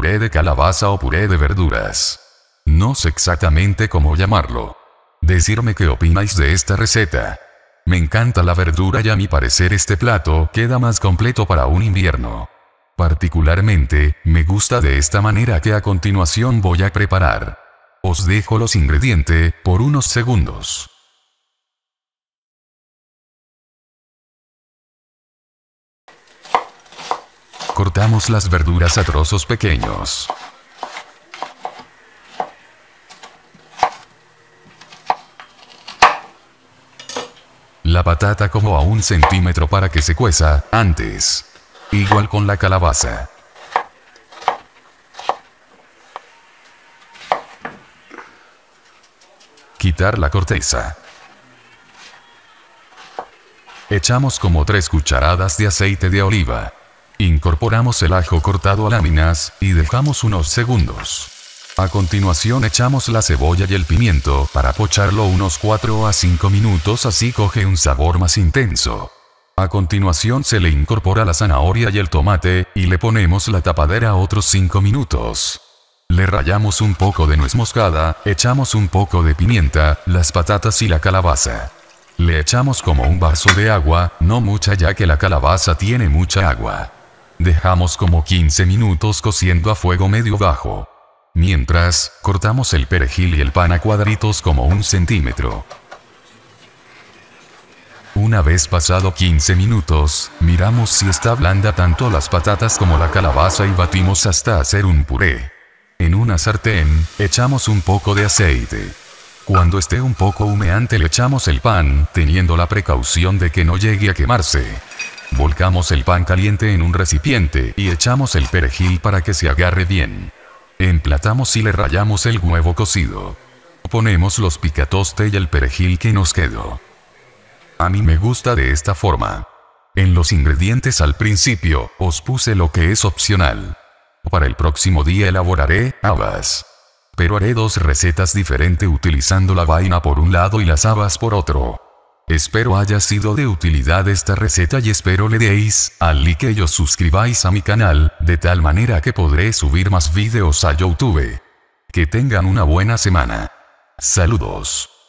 puré de calabaza o puré de verduras. No sé exactamente cómo llamarlo. Decirme qué opináis de esta receta. Me encanta la verdura y a mi parecer este plato queda más completo para un invierno. Particularmente, me gusta de esta manera que a continuación voy a preparar. Os dejo los ingredientes por unos segundos. cortamos las verduras a trozos pequeños. La patata como a un centímetro para que se cueza, antes. Igual con la calabaza. Quitar la corteza. Echamos como tres cucharadas de aceite de oliva. Incorporamos el ajo cortado a láminas, y dejamos unos segundos. A continuación echamos la cebolla y el pimiento, para pocharlo unos 4 a 5 minutos así coge un sabor más intenso. A continuación se le incorpora la zanahoria y el tomate, y le ponemos la tapadera otros 5 minutos. Le rayamos un poco de nuez moscada, echamos un poco de pimienta, las patatas y la calabaza. Le echamos como un vaso de agua, no mucha ya que la calabaza tiene mucha agua. Dejamos como 15 minutos cociendo a fuego medio bajo. Mientras, cortamos el perejil y el pan a cuadritos como un centímetro. Una vez pasado 15 minutos, miramos si está blanda tanto las patatas como la calabaza y batimos hasta hacer un puré. En una sartén, echamos un poco de aceite. Cuando esté un poco humeante le echamos el pan, teniendo la precaución de que no llegue a quemarse. Volcamos el pan caliente en un recipiente y echamos el perejil para que se agarre bien. Emplatamos y le rayamos el huevo cocido. Ponemos los picatoste y el perejil que nos quedó. A mí me gusta de esta forma. En los ingredientes al principio, os puse lo que es opcional. Para el próximo día elaboraré habas. Pero haré dos recetas diferentes utilizando la vaina por un lado y las habas por otro. Espero haya sido de utilidad esta receta y espero le deis al like y os suscribáis a mi canal, de tal manera que podré subir más vídeos a YouTube. Que tengan una buena semana. Saludos.